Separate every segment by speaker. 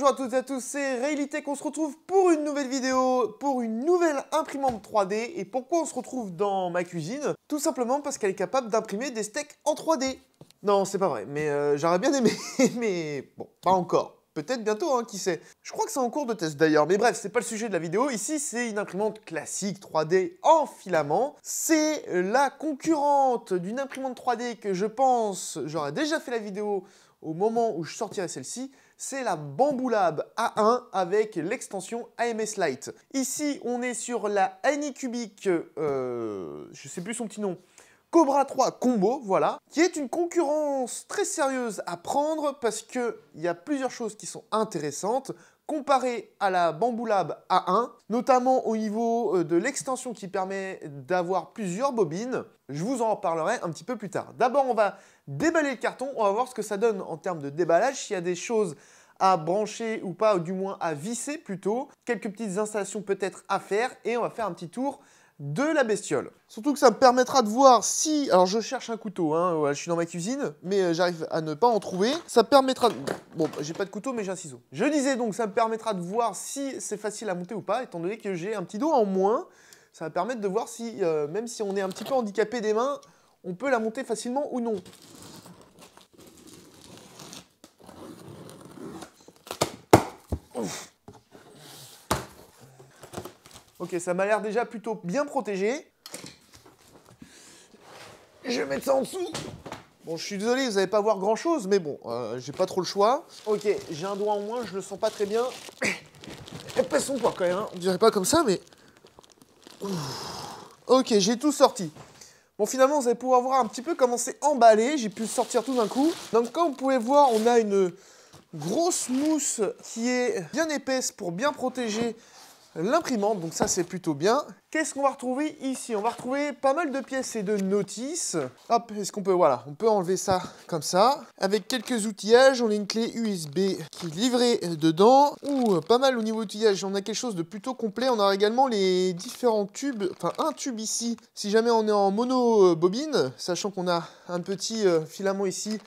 Speaker 1: Bonjour à toutes et à tous, c'est Réalité qu'on se retrouve pour une nouvelle vidéo, pour une nouvelle imprimante 3D. Et pourquoi on se retrouve dans ma cuisine Tout simplement parce qu'elle est capable d'imprimer des steaks en 3D. Non, c'est pas vrai, mais euh, j'aurais bien aimé, mais bon, pas encore. Peut-être bientôt, hein, qui sait. Je crois que c'est en cours de test d'ailleurs, mais bref, c'est pas le sujet de la vidéo. Ici, c'est une imprimante classique 3D en filament. C'est la concurrente d'une imprimante 3D que je pense, j'aurais déjà fait la vidéo au moment où je sortirai celle-ci c'est la Lab A1 avec l'extension AMS Lite. Ici, on est sur la Anycubic, euh, je sais plus son petit nom, Cobra 3 Combo, voilà, qui est une concurrence très sérieuse à prendre parce qu'il y a plusieurs choses qui sont intéressantes comparé à la Bamboo Lab A1, notamment au niveau euh, de l'extension qui permet d'avoir plusieurs bobines. Je vous en reparlerai un petit peu plus tard. D'abord, on va déballer le carton, on va voir ce que ça donne en termes de déballage, s'il y a des choses à brancher ou pas, ou du moins à visser plutôt, quelques petites installations peut-être à faire, et on va faire un petit tour de la bestiole. Surtout que ça me permettra de voir si... Alors je cherche un couteau, hein, je suis dans ma cuisine, mais euh, j'arrive à ne pas en trouver. Ça permettra... Bon, bah, j'ai pas de couteau, mais j'ai un ciseau. Je disais donc, ça me permettra de voir si c'est facile à monter ou pas, étant donné que j'ai un petit dos en moins. Ça va permettre de voir si, euh, même si on est un petit peu handicapé des mains, on peut la monter facilement ou non. Ok, ça m'a l'air déjà plutôt bien protégé. Je vais mettre ça en dessous. Bon, je suis désolé, vous n'allez pas voir grand-chose, mais bon, euh, j'ai pas trop le choix. Ok, j'ai un doigt en moins, je le sens pas très bien. Elle pèse son quand même, hein. on dirait pas comme ça, mais... Ok, j'ai tout sorti. Bon, finalement, vous allez pouvoir voir un petit peu comment c'est emballé. J'ai pu sortir tout d'un coup. Donc, comme vous pouvez voir, on a une grosse mousse qui est bien épaisse pour bien protéger l'imprimante, donc ça c'est plutôt bien. Qu'est-ce qu'on va retrouver ici On va retrouver pas mal de pièces et de notices. Hop, est-ce qu'on peut, voilà, on peut enlever ça comme ça. Avec quelques outillages, on a une clé USB qui est livrée dedans. Ou pas mal au niveau outillage, on a quelque chose de plutôt complet. On a également les différents tubes, enfin un tube ici, si jamais on est en mono bobine, sachant qu'on a un petit euh, filament ici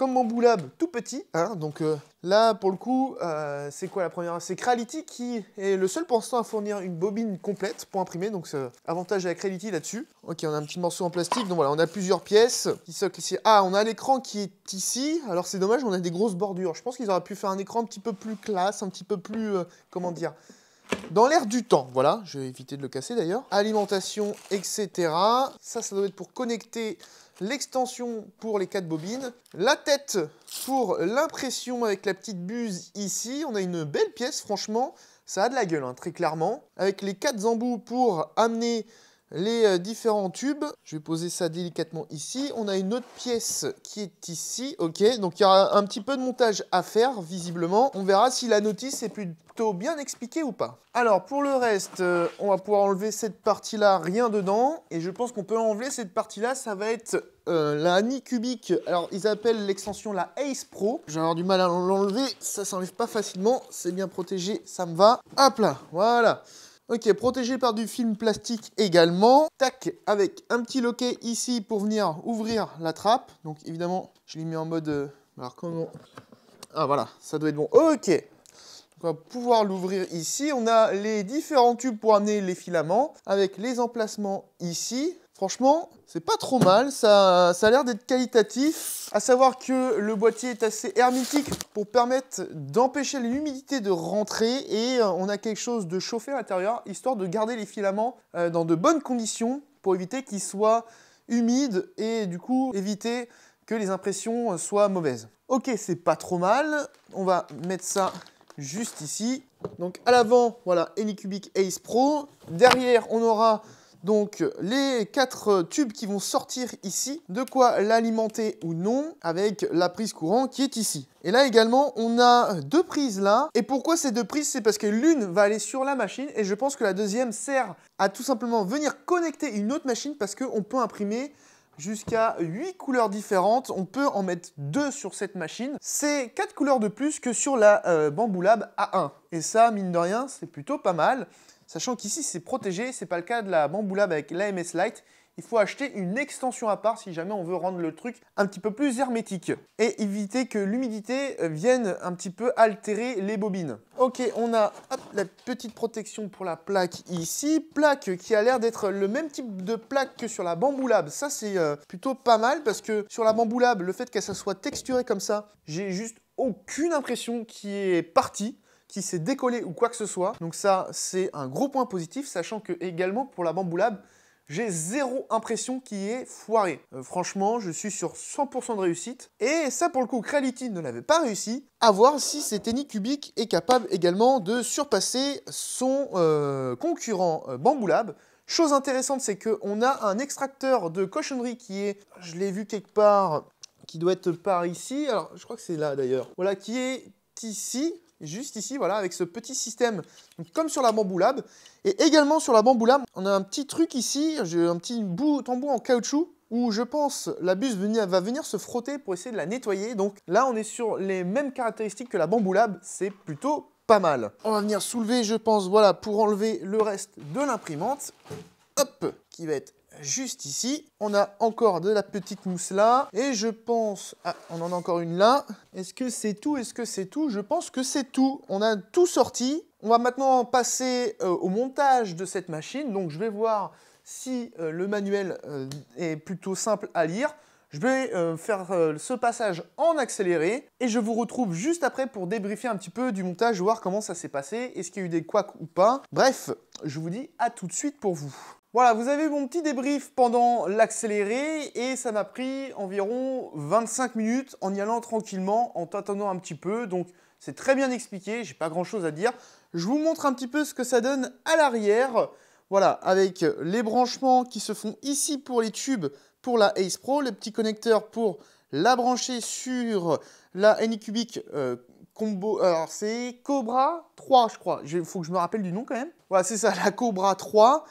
Speaker 1: comme mon boulab tout petit. Hein, donc euh, là, pour le coup, euh, c'est quoi la première C'est Creality qui est le seul pour à fournir une bobine complète pour imprimer. Donc euh, avantage à Creality là-dessus. Ok, on a un petit morceau en plastique. Donc voilà, on a plusieurs pièces qui ici. Ah, on a l'écran qui est ici. Alors c'est dommage, on a des grosses bordures. Je pense qu'ils auraient pu faire un écran un petit peu plus classe, un petit peu plus... comment dire dans l'air du temps, voilà, je vais éviter de le casser d'ailleurs. Alimentation, etc. Ça, ça doit être pour connecter l'extension pour les quatre bobines, la tête pour l'impression avec la petite buse ici. On a une belle pièce, franchement, ça a de la gueule, hein, très clairement. Avec les quatre embouts pour amener les euh, différents tubes. Je vais poser ça délicatement ici. On a une autre pièce qui est ici, ok Donc il y aura un petit peu de montage à faire, visiblement. On verra si la notice est plutôt bien expliquée ou pas. Alors pour le reste, euh, on va pouvoir enlever cette partie-là, rien dedans. Et je pense qu'on peut enlever cette partie-là, ça va être euh, la Ni cubique alors ils appellent l'extension la Ace Pro. J'ai avoir du mal à l'enlever, ça s'enlève pas facilement, c'est bien protégé, ça me va. Hop là, voilà. Ok, protégé par du film plastique également. Tac, avec un petit loquet ici pour venir ouvrir la trappe. Donc évidemment, je l'ai mis en mode... Euh, alors comment... Ah voilà, ça doit être bon. Ok, on va pouvoir l'ouvrir ici. On a les différents tubes pour amener les filaments avec les emplacements ici. Franchement, c'est pas trop mal, ça, ça a l'air d'être qualitatif. À savoir que le boîtier est assez hermétique pour permettre d'empêcher l'humidité de rentrer et euh, on a quelque chose de chauffé à l'intérieur, histoire de garder les filaments euh, dans de bonnes conditions pour éviter qu'ils soient humides et du coup éviter que les impressions euh, soient mauvaises. Ok, c'est pas trop mal. On va mettre ça juste ici. Donc à l'avant, voilà, Anycubic Ace Pro. Derrière, on aura donc les quatre tubes qui vont sortir ici, de quoi l'alimenter ou non avec la prise courant qui est ici. Et là également, on a deux prises là. Et pourquoi ces deux prises C'est parce que l'une va aller sur la machine et je pense que la deuxième sert à tout simplement venir connecter une autre machine parce qu'on peut imprimer jusqu'à 8 couleurs différentes. On peut en mettre deux sur cette machine. C'est 4 couleurs de plus que sur la euh, Bamboo Lab A1. Et ça, mine de rien, c'est plutôt pas mal. Sachant qu'ici, c'est protégé, c'est pas le cas de la Bamboo avec l'AMS Lite. Il faut acheter une extension à part si jamais on veut rendre le truc un petit peu plus hermétique. Et éviter que l'humidité euh, vienne un petit peu altérer les bobines. Ok, on a la petite protection pour la plaque ici. Plaque qui a l'air d'être le même type de plaque que sur la Bamboo Ça, c'est euh, plutôt pas mal parce que sur la Bamboo le fait qu'elle soit texturée comme ça, j'ai juste aucune impression qui est partie qui s'est décollé ou quoi que ce soit. Donc ça, c'est un gros point positif, sachant que également pour la Bamboo Lab, j'ai zéro impression qu'il est foiré. Euh, franchement, je suis sur 100% de réussite. Et ça, pour le coup, Creality ne l'avait pas réussi. À voir si cet Enicubic cubique est capable également de surpasser son euh, concurrent euh, Lab. Chose intéressante, c'est qu'on a un extracteur de cochonnerie qui est, je l'ai vu quelque part, qui doit être par ici. Alors, je crois que c'est là d'ailleurs. Voilà, qui est ici juste ici, voilà, avec ce petit système, comme sur la bamboulab Et également sur la Bamboo on a un petit truc ici, j'ai un petit bout, tambour en caoutchouc, où je pense la buse va venir se frotter pour essayer de la nettoyer. Donc là, on est sur les mêmes caractéristiques que la bamboulab c'est plutôt pas mal. On va venir soulever, je pense, voilà, pour enlever le reste de l'imprimante. Hop, qui va être juste ici. On a encore de la petite mousse là. Et je pense... Ah, on en a encore une là. Est-ce que c'est tout Est-ce que c'est tout Je pense que c'est tout. On a tout sorti. On va maintenant passer euh, au montage de cette machine. Donc je vais voir si euh, le manuel euh, est plutôt simple à lire. Je vais faire ce passage en accéléré et je vous retrouve juste après pour débriefer un petit peu du montage, voir comment ça s'est passé, est-ce qu'il y a eu des couacs ou pas. Bref, je vous dis à tout de suite pour vous. Voilà, vous avez eu mon petit débrief pendant l'accéléré et ça m'a pris environ 25 minutes en y allant tranquillement, en t'attendant un petit peu. Donc c'est très bien expliqué, j'ai pas grand chose à dire. Je vous montre un petit peu ce que ça donne à l'arrière. Voilà, avec les branchements qui se font ici pour les tubes pour la Ace Pro, les petits connecteurs pour la brancher sur la Anycubic euh, combo. Alors c'est Cobra 3, je crois. Il faut que je me rappelle du nom quand même. Voilà, c'est ça, la Cobra 3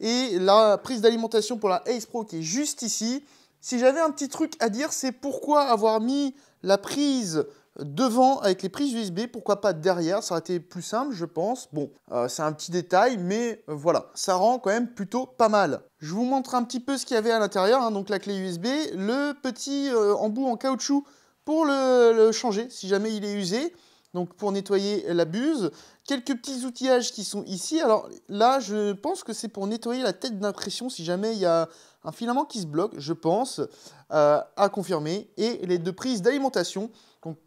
Speaker 1: et la prise d'alimentation pour la Ace Pro qui est juste ici. Si j'avais un petit truc à dire, c'est pourquoi avoir mis la prise devant avec les prises USB, pourquoi pas derrière, ça aurait été plus simple je pense. Bon, euh, c'est un petit détail, mais euh, voilà, ça rend quand même plutôt pas mal. Je vous montre un petit peu ce qu'il y avait à l'intérieur, hein, donc la clé USB, le petit euh, embout en caoutchouc pour le, le, changer si jamais il est usé, donc pour nettoyer la buse, Quelques petits outillages qui sont ici. Alors là, je pense que c'est pour nettoyer la tête d'impression si jamais il y a un filament qui se bloque, je pense, euh, à confirmer. Et les deux prises d'alimentation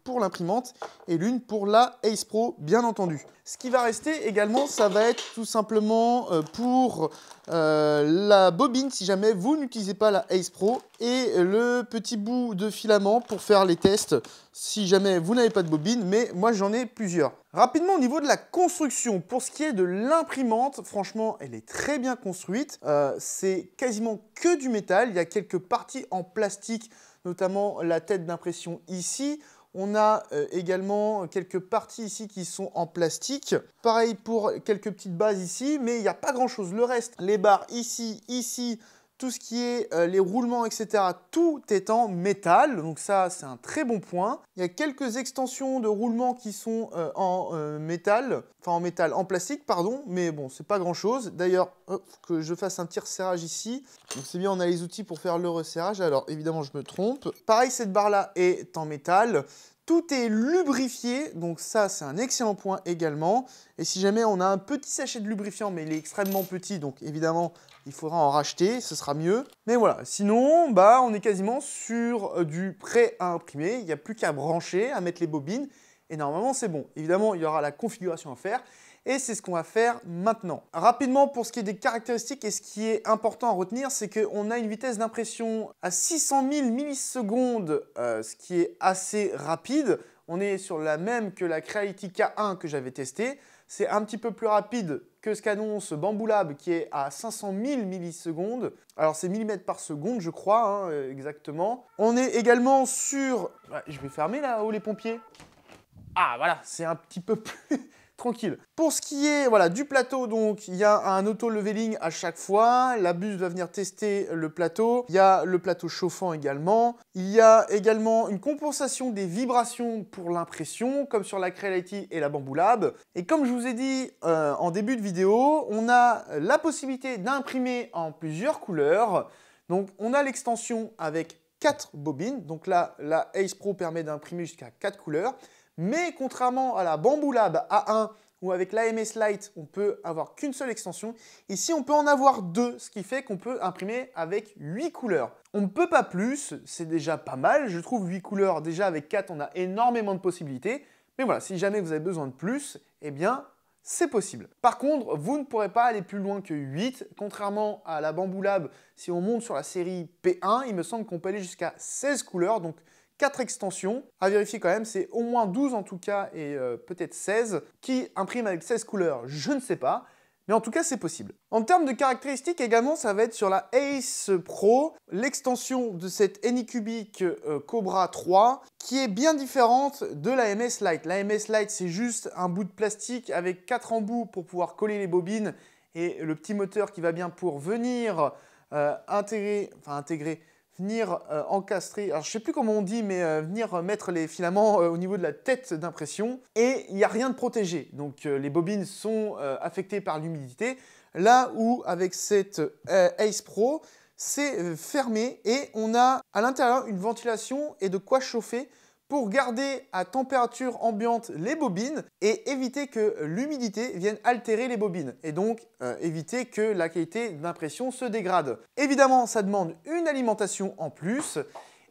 Speaker 1: pour l'imprimante, et l'une pour la Ace Pro, bien entendu. Ce qui va rester également, ça va être tout simplement euh, pour euh, la bobine, si jamais vous n'utilisez pas la Ace Pro, et le petit bout de filament pour faire les tests, si jamais vous n'avez pas de bobine, mais moi j'en ai plusieurs. Rapidement au niveau de la construction, pour ce qui est de l'imprimante, franchement elle est très bien construite, euh, c'est quasiment que du métal, il y a quelques parties en plastique, notamment la tête d'impression ici, on a euh, également quelques parties ici qui sont en plastique. Pareil pour quelques petites bases ici, mais il n'y a pas grand-chose. Le reste, les barres ici, ici, tout ce qui est euh, les roulements, etc. Tout est en métal, donc ça c'est un très bon point. Il y a quelques extensions de roulements qui sont euh, en métal, enfin en métal, en plastique, pardon, mais bon, c'est pas grand chose. D'ailleurs, que je fasse un tir serrage ici. Donc c'est bien, on a les outils pour faire le resserrage. Alors évidemment, je me trompe. Pareil, cette barre là est en métal. Tout est lubrifié, donc ça c'est un excellent point également. Et si jamais on a un petit sachet de lubrifiant, mais il est extrêmement petit, donc évidemment il faudra en racheter, ce sera mieux. Mais voilà, sinon bah, on est quasiment sur euh, du prêt à imprimer, il n'y a plus qu'à brancher, à mettre les bobines, et normalement c'est bon. Évidemment il y aura la configuration à faire, et c'est ce qu'on va faire maintenant. Rapidement, pour ce qui est des caractéristiques et ce qui est important à retenir, c'est qu'on a une vitesse d'impression à 600 000 millisecondes, euh, ce qui est assez rapide. On est sur la même que la Creality K1 que j'avais testée. C'est un petit peu plus rapide que ce qu'annonce Bamboo Lab qui est à 500 000 millisecondes. Alors c'est millimètres par seconde je crois hein, euh, exactement. On est également sur... je vais fermer là-haut les pompiers. Ah voilà, c'est un petit peu plus tranquille. Pour ce qui est voilà, du plateau, donc il y a un auto-leveling à chaque fois. La bus va venir tester le plateau. Il y a le plateau chauffant également. Il y a également une compensation des vibrations pour l'impression, comme sur la Creality et la Bamboo Lab. Et comme je vous ai dit euh, en début de vidéo, on a la possibilité d'imprimer en plusieurs couleurs. Donc on a l'extension avec 4 bobines. Donc là, la Ace Pro permet d'imprimer jusqu'à 4 couleurs. Mais contrairement à la Bamboo Lab A1 ou avec l'AMS Lite, on peut avoir qu'une seule extension. Ici, on peut en avoir deux, ce qui fait qu'on peut imprimer avec 8 couleurs. On ne peut pas plus, c'est déjà pas mal. Je trouve 8 couleurs, déjà avec 4, on a énormément de possibilités. Mais voilà, si jamais vous avez besoin de plus, eh bien, c'est possible. Par contre, vous ne pourrez pas aller plus loin que 8. Contrairement à la Bamboo Lab, si on monte sur la série P1, il me semble qu'on peut aller jusqu'à 16 couleurs. Donc, 4 extensions. À vérifier quand même, c'est au moins 12 en tout cas et euh, peut-être 16 qui impriment avec 16 couleurs, je ne sais pas. Mais en tout cas, c'est possible. En termes de caractéristiques également, ça va être sur la Ace Pro, l'extension de cette Anycubic euh, Cobra 3, qui est bien différente de la MS Lite. La MS Lite, c'est juste un bout de plastique avec 4 embouts pour pouvoir coller les bobines et le petit moteur qui va bien pour venir euh, enfin intégrer, venir euh, encastrer, alors je sais plus comment on dit, mais euh, venir mettre les filaments euh, au niveau de la tête d'impression. Et il n'y a rien de protégé. Donc les bobines sont affectées par l'humidité. Là où avec cette Ace Pro, c'est fermé et on a à l'intérieur une ventilation et de quoi chauffer pour garder à température ambiante les bobines et éviter que l'humidité vienne altérer les bobines et donc euh, éviter que la qualité d'impression se dégrade. Évidemment, ça demande une alimentation en plus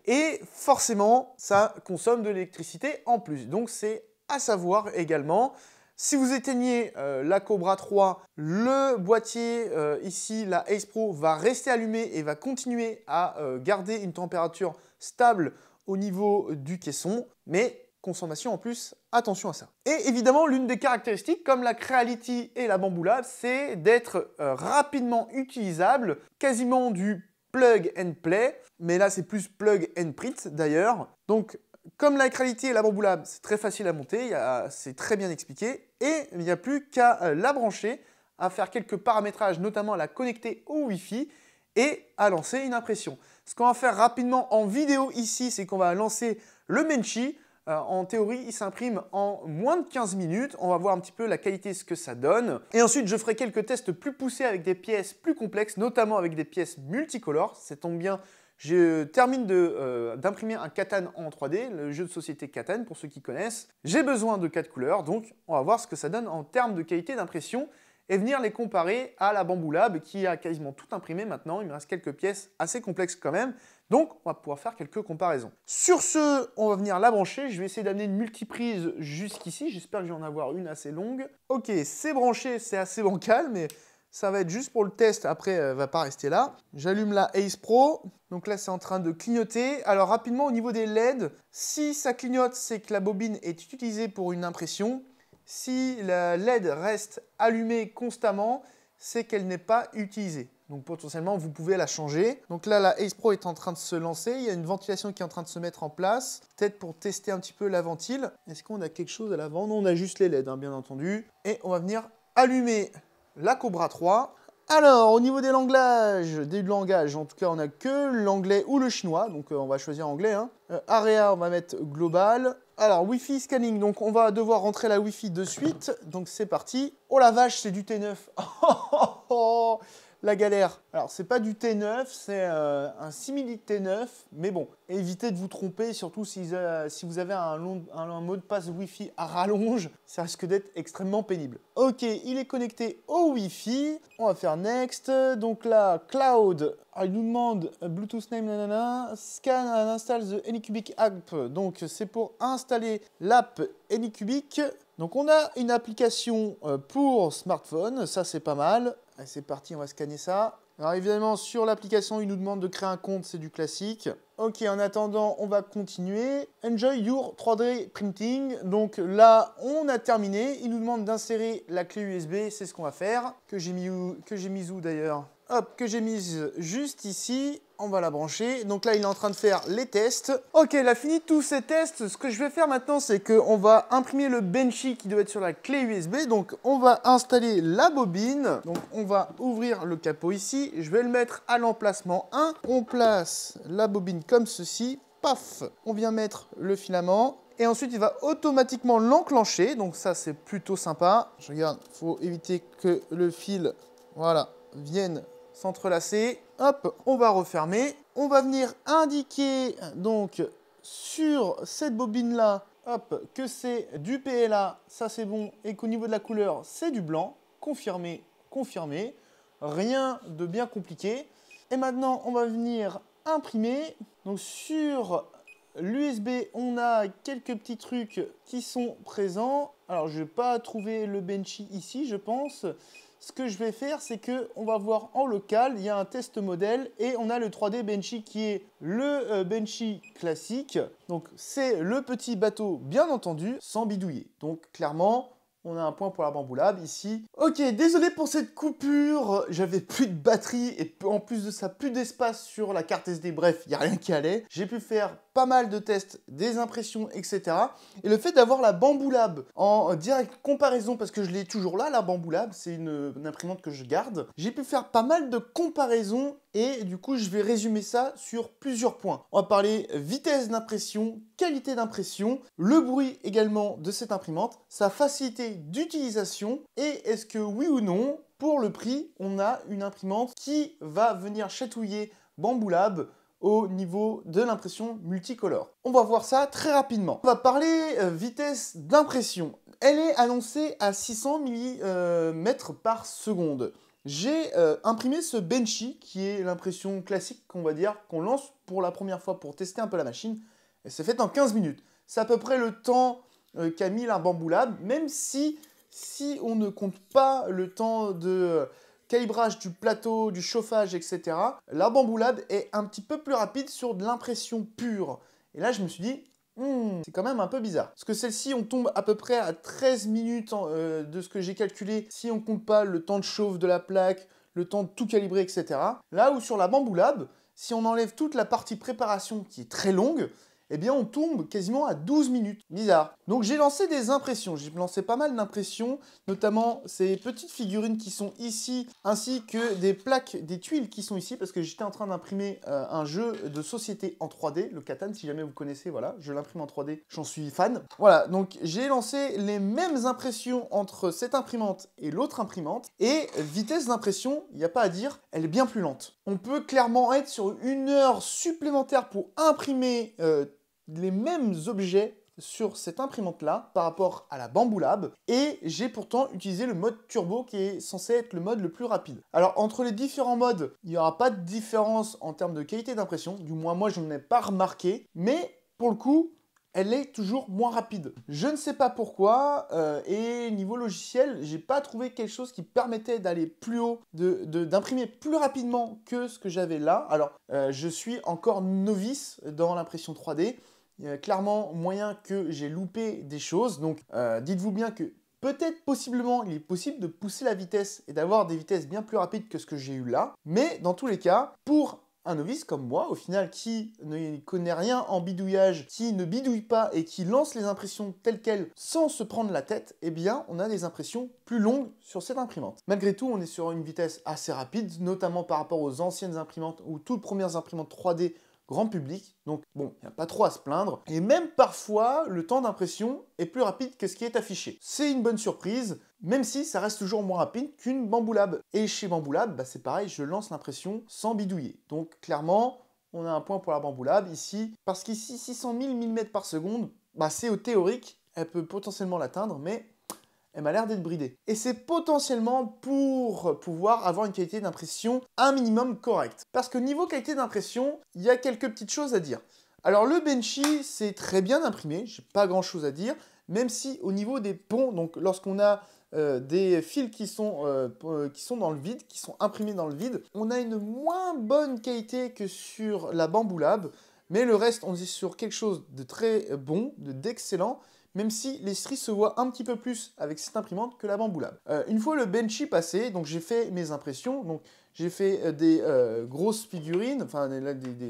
Speaker 1: et forcément, ça consomme de l'électricité en plus. Donc c'est à savoir également. Si vous éteignez euh, la Cobra 3, le boîtier euh, ici, la Ace Pro, va rester allumé et va continuer à garder une température stable au niveau du caisson, mais consommation en plus, attention à ça. Et évidemment, l'une des caractéristiques, comme la Creality et la Bamboula, c'est d'être euh, rapidement utilisable, quasiment du plug and play, mais là c'est plus plug and print d'ailleurs. Donc comme la Creality et la Bamboula, c'est très facile à monter, c'est très bien expliqué, et il n'y a plus qu'à euh, la brancher, à faire quelques paramétrages, notamment à la connecter au Wi-Fi, et à lancer une impression. Ce qu'on va faire rapidement en vidéo ici, c'est qu'on va lancer le Menchi. Euh, en théorie, il s'imprime en moins de 15 minutes. On va voir un petit peu la qualité, ce que ça donne. Et ensuite, je ferai quelques tests plus poussés avec des pièces plus complexes, notamment avec des pièces multicolores. C'est tombe bien, je termine euh, d'imprimer un Catan en 3D, le jeu de société Catan, pour ceux qui connaissent. J'ai besoin de quatre couleurs, donc on va voir ce que ça donne en termes de qualité d'impression et venir les comparer à la Bamboo Lab qui a quasiment tout imprimé maintenant. Il me reste quelques pièces assez complexes quand même. Donc, on va pouvoir faire quelques comparaisons. Sur ce, on va venir la brancher. Je vais essayer d'amener une multiprise jusqu'ici. J'espère que je vais en avoir une assez longue. Ok, c'est branché, c'est assez bancal, mais ça va être juste pour le test. Après, elle va pas rester là. J'allume la Ace Pro. Donc là, c'est en train de clignoter. Alors, rapidement, au niveau des LED, si ça clignote, c'est que la bobine est utilisée pour une impression. Si la LED reste allumée constamment, c'est qu'elle n'est pas utilisée. Donc potentiellement, vous pouvez la changer. Donc là, la Ace Pro est en train de se lancer. Il y a une ventilation qui est en train de se mettre en place. Peut-être pour tester un petit peu la ventile. Est-ce qu'on a quelque chose à l'avant Non, on a juste les LED, hein, bien entendu. Et on va venir allumer la Cobra 3. Alors, au niveau des langages, des langages, en tout cas, on n'a que l'anglais ou le chinois, donc euh, on va choisir anglais. Hein. Euh, area, on va mettre global. Alors, Wi-Fi scanning, donc on va devoir rentrer la Wi-Fi de suite. Donc c'est parti. Oh la vache, c'est du T9. la galère. Alors c'est pas du T9, c'est euh, un simili T9, mais bon, évitez de vous tromper, surtout si, euh, vous avez un, long, mot de passe Wi-Fi à rallonge, ça risque d'être extrêmement pénible. Ok, il est connecté au Wi-Fi, on va faire next, donc là, cloud, ah, il nous demande euh, Bluetooth name, nanana, scan and install the Anycubic app, donc c'est pour installer l'app Anycubic, donc on a une application euh, pour smartphone, ça c'est pas mal. C'est parti, on va scanner ça. Alors évidemment, sur l'application, il nous demande de créer un compte, c'est du classique. Ok, en attendant, on va continuer. Enjoy your 3D printing. Donc là, on a terminé. Il nous demande d'insérer la clé USB, c'est ce qu'on va faire. Que j'ai mis où Que j'ai mise où d'ailleurs Hop, que j'ai mise juste ici on va la brancher. Donc là, il est en train de faire les tests. Ok, il a fini tous ses tests. Ce que je vais faire maintenant, c'est qu'on va imprimer le Benchy qui doit être sur la clé USB. Donc on va installer la bobine. Donc on va ouvrir le capot ici. Je vais le mettre à l'emplacement 1. On place la bobine comme ceci. Paf On vient mettre le filament et ensuite il va automatiquement l'enclencher. Donc ça c'est plutôt sympa. Je regarde, faut éviter que le fil voilà, vienne s'entrelacer. Hop, on va refermer. On va venir indiquer donc sur cette bobine-là, hop, que c'est du PLA, ça c'est bon, et qu'au niveau de la couleur, c'est du blanc. Confirmé, confirmé. Rien de bien compliqué. Et maintenant, on va venir imprimer. Donc sur l'USB, on a quelques petits trucs qui sont présents. Alors, je vais pas trouver le Benchy ici, je pense ce que je vais faire, c'est que on va voir en local, il y a un test modèle et on a le 3D Benchy qui est le euh, Benchy classique. Donc c'est le petit bateau, bien entendu, sans bidouiller. Donc clairement, on a un point pour la bamboulade ici. Ok, désolé pour cette coupure, j'avais plus de batterie et en plus de ça, plus d'espace sur la carte SD. Bref, il n'y a rien qui allait. J'ai pu faire pas mal de tests, des impressions, etc. Et le fait d'avoir la Bamboo Lab en direct comparaison, parce que je l'ai toujours là, la Bamboo Lab, c'est une, imprimante que je garde, j'ai pu faire pas mal de comparaisons et du coup, je vais résumer ça sur plusieurs points. On va parler vitesse d'impression, qualité d'impression, le bruit également de cette imprimante, sa facilité d'utilisation et est-ce que oui ou non, pour le prix, on a une imprimante qui va venir chatouiller Bamboo Lab au niveau de l'impression multicolore. On va voir ça très rapidement. On va parler euh, vitesse d'impression. Elle est annoncée à 600 mm par seconde. J'ai euh, imprimé ce Benchy, qui est l'impression classique qu'on va dire, qu'on lance pour la première fois pour tester un peu la machine. Et c'est fait en 15 minutes. C'est à peu près le temps euh, qu'a mis la même si, si on ne compte pas le temps de calibrage du plateau, du chauffage, etc. La bamboulade est un petit peu plus rapide sur de l'impression pure. Et là, je me suis dit, hmm, c'est quand même un peu bizarre. Parce que celle-ci, on tombe à peu près à 13 minutes euh, de ce que j'ai calculé, si on compte pas le temps de chauffe de la plaque, le temps de tout calibrer, etc. Là où sur la bamboulade, si on enlève toute la partie préparation qui est très longue, eh bien on tombe quasiment à 12 minutes. Bizarre. Donc j'ai lancé des impressions, j'ai lancé pas mal d'impressions, notamment ces petites figurines qui sont ici, ainsi que des plaques, des tuiles qui sont ici, parce que j'étais en train d'imprimer euh, un jeu de société en 3D, le Catan, si jamais vous connaissez, voilà, je l'imprime en 3D, j'en suis fan. Voilà, donc j'ai lancé les mêmes impressions entre cette imprimante et l'autre imprimante, et vitesse d'impression, il n'y a pas à dire, elle est bien plus lente. On peut clairement être sur une heure supplémentaire pour imprimer... Euh, les mêmes objets sur cette imprimante là par rapport à la Bamboo Lab et j'ai pourtant utilisé le mode turbo qui est censé être le mode le plus rapide. Alors entre les différents modes, il n'y aura pas de différence en termes de qualité d'impression, du moins moi je n'en ai pas remarqué, mais pour le coup, elle est toujours moins rapide. Je ne sais pas pourquoi, euh, et niveau logiciel, j'ai pas trouvé quelque chose qui permettait d'aller plus haut, d'imprimer de, plus rapidement que ce que j'avais là. Alors, euh, je suis encore novice dans l'impression 3D, il y clairement moyen que j'ai loupé des choses. Donc euh, dites-vous bien que peut-être possiblement il est possible de pousser la vitesse et d'avoir des vitesses bien plus rapides que ce que j'ai eu là. Mais dans tous les cas, pour un novice comme moi, au final, qui ne connaît rien en bidouillage, qui ne bidouille pas et qui lance les impressions telles quelles sans se prendre la tête, eh bien, on a des impressions plus longues sur cette imprimante. Malgré tout, on est sur une vitesse assez rapide, notamment par rapport aux anciennes imprimantes ou toutes premières imprimantes 3D grand public. Donc bon, il n'y a pas trop à se plaindre. Et même parfois, le temps d'impression est plus rapide que ce qui est affiché. C'est une bonne surprise, même si ça reste toujours moins rapide qu'une Bamboulab. Et chez Bamboulab, bah, c'est pareil, je lance l'impression sans bidouiller. Donc clairement, on a un point pour la Bamboulab ici, parce qu'ici, 600 000 mm par seconde, bah, c'est au théorique, elle peut potentiellement l'atteindre, mais elle m'a l'air d'être bridée. Et c'est potentiellement pour pouvoir avoir une qualité d'impression un minimum correcte. Parce que niveau qualité d'impression, il y a quelques petites choses à dire. Alors le Benchy, c'est très bien imprimé, j'ai pas grand chose à dire, même si au niveau des ponts, donc lorsqu'on a euh, des fils euh, euh, qui sont, dans le vide, qui sont imprimés dans le vide, on a une moins bonne qualité que sur la Bamboo Lab, mais le reste, on est sur quelque chose de très bon, d'excellent même si les stries se voient un petit peu plus avec cette imprimante que la bamboulab. Euh, une fois le benchy passé, donc j'ai fait mes impressions, donc j'ai fait euh, des euh, grosses figurines, enfin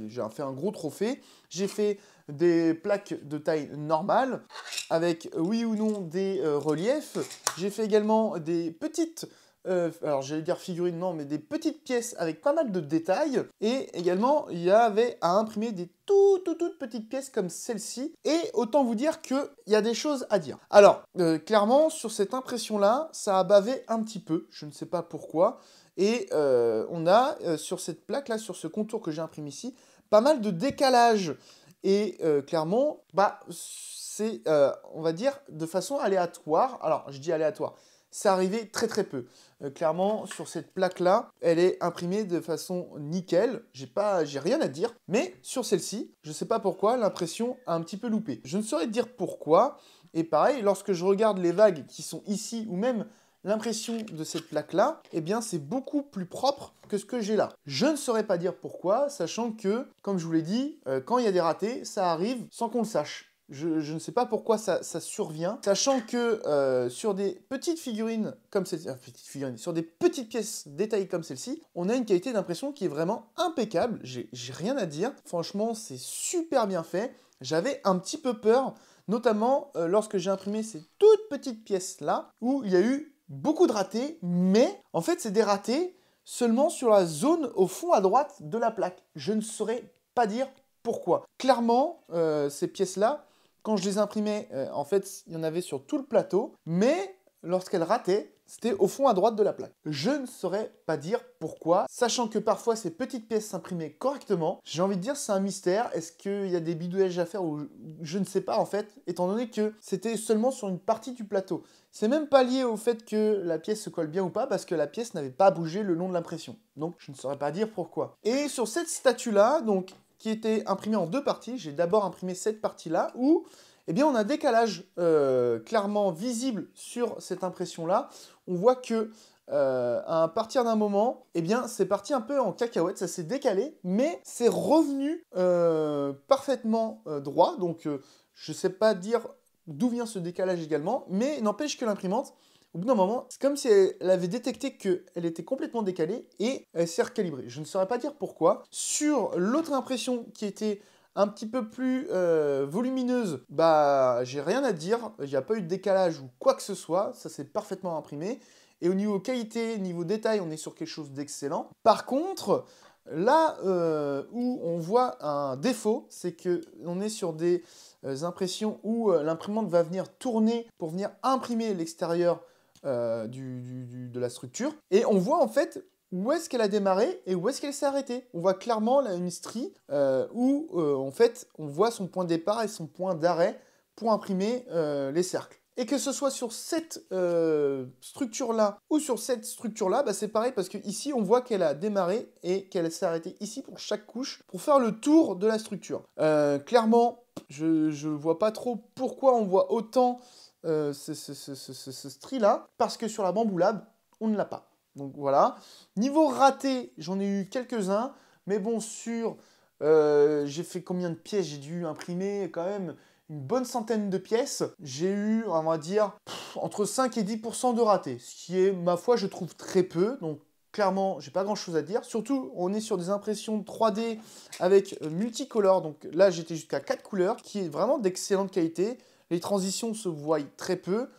Speaker 1: j'ai fait un gros trophée, j'ai fait des plaques de taille normale avec oui ou non des reliefs, j'ai fait également des petites euh, alors j'allais dire figurines, non, mais des petites pièces avec pas mal de détails. Et également, il y avait à imprimer des tout, tout, toutes petites pièces comme celle-ci. Et autant vous dire qu'il y a des choses à dire. Alors, euh, clairement, sur cette impression-là, ça a bavé un petit peu. Je ne sais pas pourquoi. Et euh, on a sur cette plaque-là, sur ce contour que j'ai imprimé ici, pas mal de décalage. Et clairement, bah, c'est, on va dire, de façon aléatoire. Alors, je dis aléatoire ça arrivait très très peu. Euh, clairement, sur cette plaque-là, elle est imprimée de façon nickel. J'ai pas, j'ai rien à dire. Mais sur celle-ci, je ne sais pas pourquoi, l'impression a un petit peu loupé. Je ne saurais dire pourquoi. Et pareil, lorsque je regarde les vagues qui sont ici ou même l'impression de cette plaque-là, eh bien c'est beaucoup plus propre que ce que j'ai là. Je ne saurais pas dire pourquoi, sachant que, comme je vous l'ai dit, euh, quand il y a des ratés, ça arrive sans qu'on le sache. Je, ne sais pas pourquoi ça, survient, sachant que euh, sur des petites figurines comme celle-ci, sur des petites pièces détaillées comme celle-ci, on a une qualité d'impression qui est vraiment impeccable. J'ai rien à dire. Franchement, c'est super bien fait. J'avais un petit peu peur, notamment euh, lorsque j'ai imprimé ces toutes petites pièces-là, où il y a eu beaucoup de ratés, mais en fait, c'est des ratés seulement sur la zone au fond à droite de la plaque. Je ne saurais pas dire pourquoi. Clairement, euh, ces pièces-là quand je les imprimais, euh, en fait, il y en avait sur tout le plateau, mais lorsqu'elles rataient, c'était au fond à droite de la plaque. Je ne saurais pas dire pourquoi, sachant que parfois ces petites pièces s'imprimaient correctement. J'ai envie de dire c'est un mystère. Est-ce qu'il y a des bidouillages à faire ou je ne sais pas en fait, étant donné que c'était seulement sur une partie du plateau. C'est même pas lié au fait que la pièce se colle bien ou pas parce que la pièce n'avait pas bougé le long de l'impression. Donc je ne saurais pas dire pourquoi. Et sur cette statue là, donc qui était imprimé en deux parties. J'ai d'abord imprimé cette partie-là où eh bien, on a un décalage euh, clairement visible sur cette impression-là. On voit que euh, à partir d'un moment, eh bien, c'est parti un peu en cacahuète, ça s'est décalé, mais c'est revenu euh, parfaitement droit. Donc, je ne sais pas dire d'où vient ce décalage également, mais n'empêche que l'imprimante, au bout moment, c'est comme si elle avait détecté qu'elle était complètement décalée et elle s'est recalibrée. Je ne saurais pas dire pourquoi. Sur l'autre impression qui était un petit peu plus euh, volumineuse, bah j'ai rien à dire, il n'y a pas eu de décalage ou quoi que ce soit, ça s'est parfaitement imprimé. Et au niveau qualité, niveau détail, on est sur quelque chose d'excellent. Par contre, là euh, où on voit un défaut, c'est que on est sur des euh, impressions où l'imprimante va venir tourner pour venir imprimer l'extérieur euh, du, de la structure. Et on voit en fait où est-ce qu'elle a démarré et où est-ce qu'elle s'est arrêtée. On voit clairement la une strie euh, où euh, en fait on voit son point de départ et son point d'arrêt pour imprimer les cercles. Et que ce soit sur cette structure-là ou sur cette structure-là, bah c'est pareil parce qu'ici, on voit qu'elle a démarré et qu'elle s'est arrêtée ici pour chaque couche pour faire le tour de la structure. clairement, je ne vois pas trop pourquoi on voit autant euh, ce, ce, stri-là, parce que sur la Bamboo Lab, on ne l'a pas. Donc voilà. Niveau raté, j'en ai eu quelques-uns, mais bon, sur... Euh, j'ai fait combien de pièces J'ai dû imprimer quand même une bonne centaine de pièces. J'ai eu, on va dire, entre 5 et 10% de raté ce qui est, ma foi, je trouve très peu. Donc clairement, j'ai pas grand chose à dire. Surtout, on est sur des impressions 3D avec euh, multicolore, Donc là, j'étais jusqu'à 4 couleurs, qui est vraiment d'excellente qualité. Les transitions se voient très peu.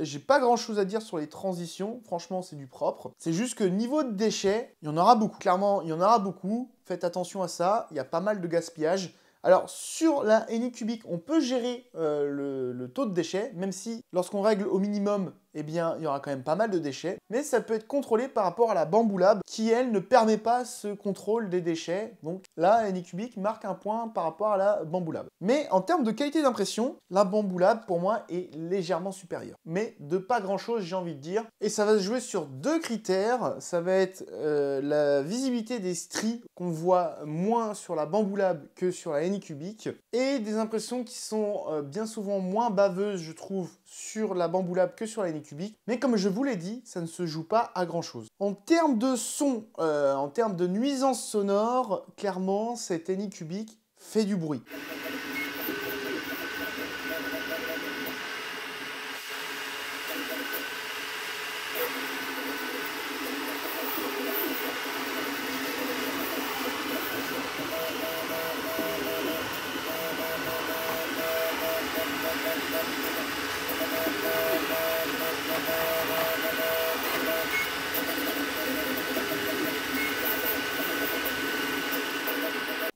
Speaker 1: J'ai pas grand chose à dire sur les transitions, franchement c'est du propre. C'est juste que niveau de déchets, il y en aura beaucoup. Clairement, il y en aura beaucoup. Faites attention à ça, il y a pas mal de gaspillage. Alors sur la Eni cubique, on peut gérer euh, le, le, taux de déchets, même si lorsqu'on règle au minimum eh bien, il y aura quand même pas mal de déchets, mais ça peut être contrôlé par rapport à la Bamboo qui, elle, ne permet pas ce contrôle des déchets. Donc là, Anycubic marque un point par rapport à la Bamboo Mais en termes de qualité d'impression, la Bamboo pour moi, est légèrement supérieure. Mais de pas grand-chose, j'ai envie de dire. Et ça va se jouer sur deux critères. Ça va être euh, la visibilité des stries, qu'on voit moins sur la Bamboo que sur la Anycubic, et des impressions qui sont euh, bien souvent moins baveuses, je trouve, sur la Bamboo que sur la Anycubic cubique. Mais comme je vous l'ai dit, ça ne se joue pas à grand chose. En termes de son, euh, en termes de nuisance sonore, clairement, cette cubique fait du bruit.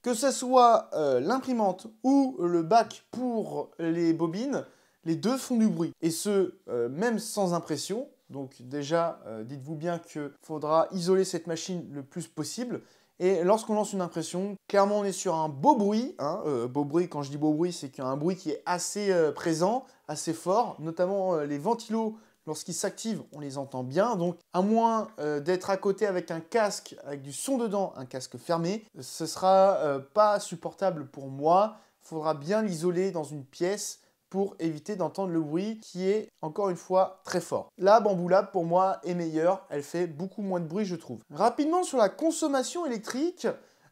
Speaker 1: Que ce soit euh, l'imprimante ou le bac pour les bobines, les deux font du bruit. Et ce, euh, même sans impression. Donc déjà, euh, dites-vous bien qu'il faudra isoler cette machine le plus possible. Et lorsqu'on lance une impression, clairement on est sur un beau bruit. Hein. beau bruit, quand je dis beau bruit, c'est qu'il y a un bruit qui est assez présent, assez fort. Notamment les ventilos Lorsqu'ils s'activent, on les entend bien. Donc, à moins euh, d'être à côté avec un casque, avec du son dedans, un casque fermé, euh, ce sera euh, pas supportable pour moi. Il faudra bien l'isoler dans une pièce pour éviter d'entendre le bruit qui est encore une fois très fort. La Bamboo pour moi est meilleure, elle fait beaucoup moins de bruit je trouve. Rapidement sur la consommation électrique,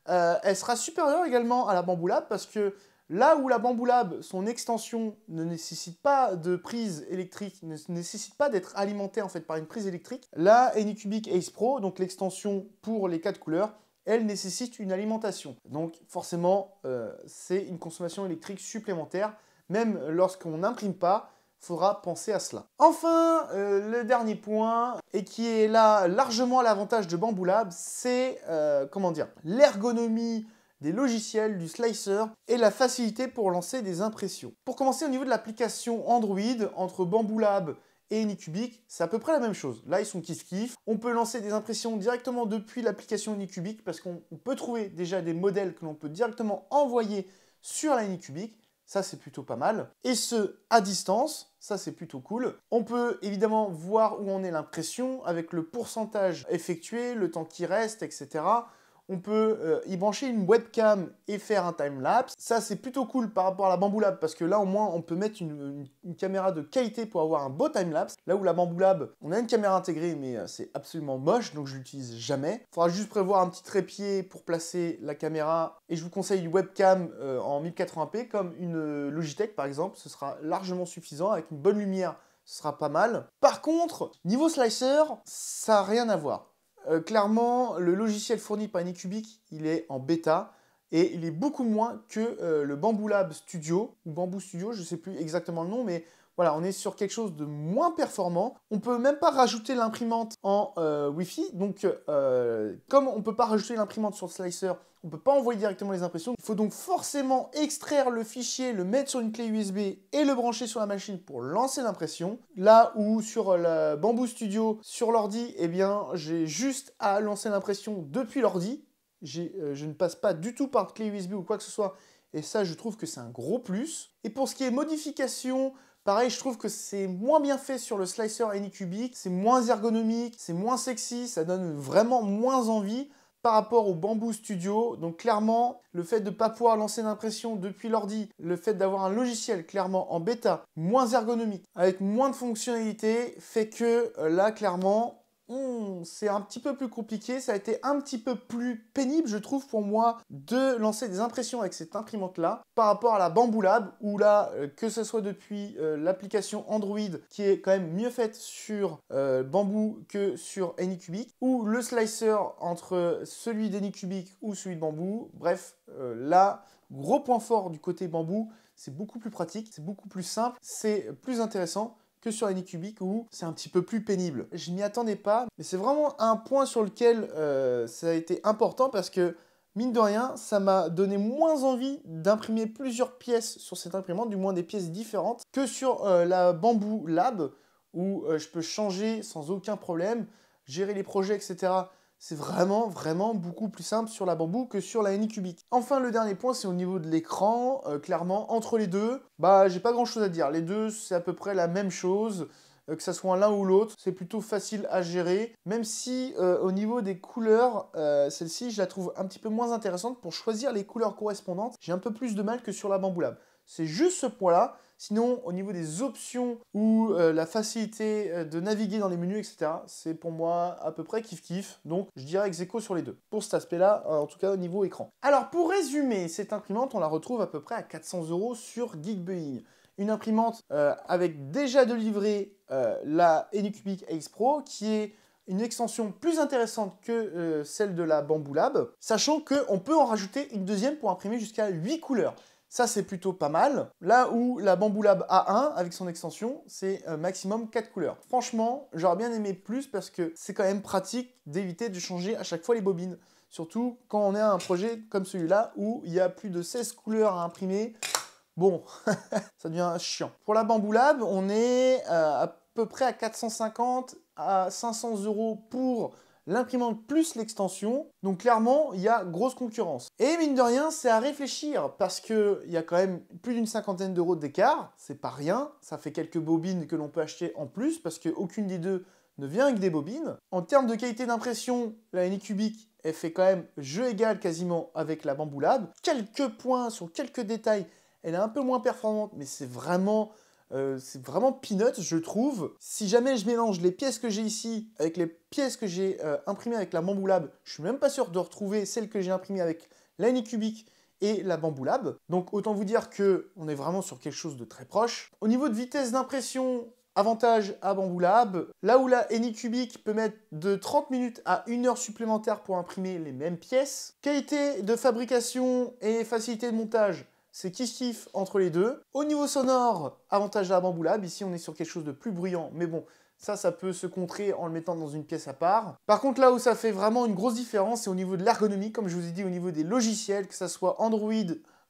Speaker 1: elle sera supérieure également à la Bamboo parce que Là où la Lab, son extension ne nécessite pas de prise électrique, ne nécessite pas d'être alimentée en fait par une prise électrique, la Anycubic Ace Pro, donc l'extension pour les quatre couleurs, elle nécessite une alimentation. Donc forcément, euh, c'est une consommation électrique supplémentaire. Même lorsqu'on n'imprime pas, faudra penser à cela. Enfin, euh, le dernier point, et qui est là largement à l'avantage de Bamboo Lab, c'est euh, comment dire l'ergonomie des logiciels, du slicer et la facilité pour lancer des impressions. Pour commencer au niveau de l'application Android, entre Bamboo Lab et Unicubic, c'est à peu près la même chose. Là, ils sont kiff-kiff. On peut lancer des impressions directement depuis l'application Unicubic parce qu'on peut trouver déjà des modèles que l'on peut directement envoyer sur la Unicubic. Ça, c'est plutôt pas mal. Et ce, à distance, ça, c'est plutôt cool. On peut évidemment voir où on est l'impression avec le pourcentage effectué, le temps qui reste, etc. On peut euh, y brancher une webcam et faire un time-lapse. Ça, c'est plutôt cool par rapport à la Bamboo Lab parce que là, au moins, on peut mettre une, caméra de qualité pour avoir un beau time-lapse. Là où la Bamboo Lab, on a une caméra intégrée, mais euh, c'est absolument moche, donc je l'utilise jamais. Il Faudra juste prévoir un petit trépied pour placer la caméra. Et je vous conseille une webcam euh, en 1080p comme une Logitech, par exemple. Ce sera largement suffisant avec une bonne lumière ce sera pas mal. Par contre, niveau slicer, ça n'a rien à voir. Euh, clairement, le logiciel fourni par Anycubic, il est en bêta et il est beaucoup moins que euh, le Bamboo Lab Studio ou Bamboo Studio, je ne sais plus exactement le nom, mais voilà, on est sur quelque chose de moins performant. On peut même pas rajouter l'imprimante en euh, Wi-Fi. Donc, euh, comme on ne peut pas rajouter l'imprimante sur le slicer, on ne peut pas envoyer directement les impressions. Il faut donc forcément extraire le fichier, le mettre sur une clé USB et le brancher sur la machine pour lancer l'impression. Là où sur la Bamboo Studio, sur l'ordi, eh bien, j'ai juste à lancer l'impression depuis l'ordi. Euh, je ne passe pas du tout par clé USB ou quoi que ce soit. Et ça, je trouve que c'est un gros plus. Et pour ce qui est modification, Pareil, je trouve que c'est moins bien fait sur le slicer Anycubic, c'est moins ergonomique, c'est moins sexy, ça donne vraiment moins envie par rapport au Bamboo Studio. Donc clairement, le fait de ne pas pouvoir lancer l'impression depuis l'ordi, le fait d'avoir un logiciel clairement en bêta, moins ergonomique, avec moins de fonctionnalités, fait que euh, là, clairement, Hum, c'est un petit peu plus compliqué, ça a été un petit peu plus pénible, je trouve, pour moi, de lancer des impressions avec cette imprimante-là par rapport à la Bamboo Lab, où là, euh, que ce soit depuis euh, l'application Android, qui est quand même mieux faite sur bambou euh, Bamboo que sur Anycubic, ou le slicer entre celui d'Anycubic ou celui de Bamboo, bref, là, gros point fort du côté bambou, c'est beaucoup plus pratique, c'est beaucoup plus simple, c'est plus intéressant que sur Anycubic où c'est un petit peu plus pénible. Je m'y attendais pas, mais c'est vraiment un point sur lequel euh, ça a été important parce que mine de rien, ça m'a donné moins envie d'imprimer plusieurs pièces sur cette imprimante, du moins des pièces différentes, que sur euh, la Bamboo Lab, où euh, je peux changer sans aucun problème, gérer les projets, etc. C'est vraiment, vraiment beaucoup plus simple sur la bambou que sur la NI cubique. Enfin, le dernier point, c'est au niveau de l'écran. Euh, clairement, entre les deux, bah, j'ai pas grand chose à dire. Les deux, c'est à peu près la même chose euh, que ce soit l'un ou l'autre, c'est plutôt facile à gérer. Même si euh, au niveau des couleurs, celle-ci, je la trouve un petit peu moins intéressante pour choisir les couleurs correspondantes. J'ai un peu plus de mal que sur la bamboulab. C'est juste ce point-là Sinon, au niveau des options ou euh, la facilité euh, de naviguer dans les menus, etc., c'est pour moi à peu près kiff-kiff. Donc, je dirais ex sur les deux. Pour cet aspect-là, euh, en tout cas au niveau écran. Alors, pour résumer, cette imprimante, on la retrouve à peu près à 400 euros sur Geekbuying une imprimante avec déjà de livrée la Enucubic X Pro qui est une extension plus intéressante que celle de la Bamboo Lab, sachant qu'on peut en rajouter une deuxième pour imprimer jusqu'à 8 couleurs. Ça, c'est plutôt pas mal. Là où la Bamboo Lab A1, avec son extension, c'est euh, maximum 4 couleurs. Franchement, j'aurais bien aimé plus parce que c'est quand même pratique d'éviter de changer à chaque fois les bobines. Surtout quand on est à un projet comme celui-là où il y a plus de 16 couleurs à imprimer. Bon, ça devient chiant. Pour la Bamboo Lab, on est euh, à peu près à 450 à 500 euros pour l'imprimante plus l'extension. Donc clairement, il y a grosse concurrence. Et mine de rien, c'est à réfléchir parce qu'il y a quand même plus d'une cinquantaine d'euros d'écart. C'est pas rien. Ça fait quelques bobines que l'on peut acheter en plus parce qu'aucune des deux ne vient avec des bobines. En termes de qualité d'impression, la Nicubic elle fait quand même jeu égal quasiment avec la Bamboo Quelques points sur quelques détails, elle est un peu moins performante, mais c'est vraiment euh, c'est vraiment peanut, je trouve. Si jamais je mélange les pièces que j'ai ici avec les pièces que j'ai euh, imprimées avec la Bamboo Lab, je suis même pas sûr de retrouver celles que j'ai imprimées avec la Anycubic et la Bamboo Lab. Donc autant vous dire que on est vraiment sur quelque chose de très proche. Au niveau de vitesse d'impression, avantage à Bamboo Lab, là où la Anycubic peut mettre de 30 minutes à 1 heure supplémentaire pour imprimer les mêmes pièces. Qualité de fabrication et facilité de montage, c'est qui kiffe entre les deux. Au niveau sonore, avantage à la bamboulab, ici on est sur quelque chose de plus bruyant, mais bon, ça, ça peut se contrer en le mettant dans une pièce à part. Par contre, là où ça fait vraiment une grosse différence, c'est au niveau de l'ergonomie, comme je vous ai dit, au niveau des logiciels, que ça soit Android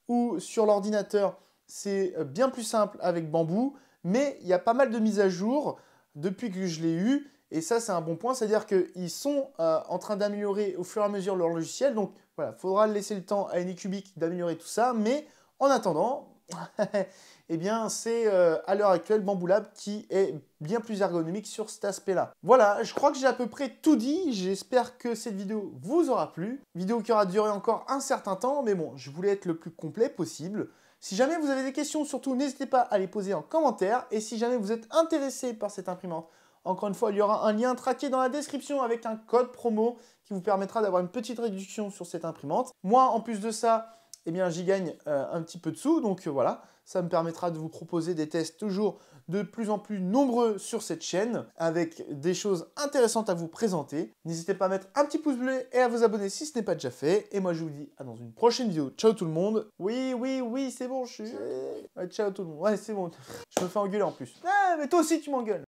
Speaker 1: ou sur l'ordinateur, c'est bien plus simple avec Bambou, mais il y a pas mal de mises à jour depuis que je l'ai eu, et ça, c'est un bon point, c'est-à-dire qu'ils sont euh, en train d'améliorer au fur et à mesure leur logiciel, donc voilà, faudra laisser le temps à Anycubic d'améliorer tout ça, mais en attendant, eh bien, c'est euh, à l'heure actuelle Bamboo Lab qui est bien plus ergonomique sur cet aspect-là. Voilà, je crois que j'ai à peu près tout dit. J'espère que cette vidéo vous aura plu. Vidéo qui aura duré encore un certain temps, mais bon, je voulais être le plus complet possible. Si jamais vous avez des questions, surtout n'hésitez pas à les poser en commentaire. Et si jamais vous êtes intéressé par cette imprimante, encore une fois, il y aura un lien traqué dans la description avec un code promo qui vous permettra d'avoir une petite réduction sur cette imprimante. Moi, en plus de ça, eh bien j'y gagne euh, un petit peu de sous. Donc euh, voilà, ça me permettra de vous proposer des tests toujours de plus en plus nombreux sur cette chaîne avec des choses intéressantes à vous présenter. N'hésitez pas à mettre un petit pouce bleu et à vous abonner si ce n'est pas déjà fait. Et moi je vous dis à dans une prochaine vidéo. Ciao tout le monde. Oui, oui, oui, c'est bon, je suis... ciao tout le monde. Ouais, c'est bon. Je me fais engueuler en plus. Ah, mais toi aussi tu m'engueules.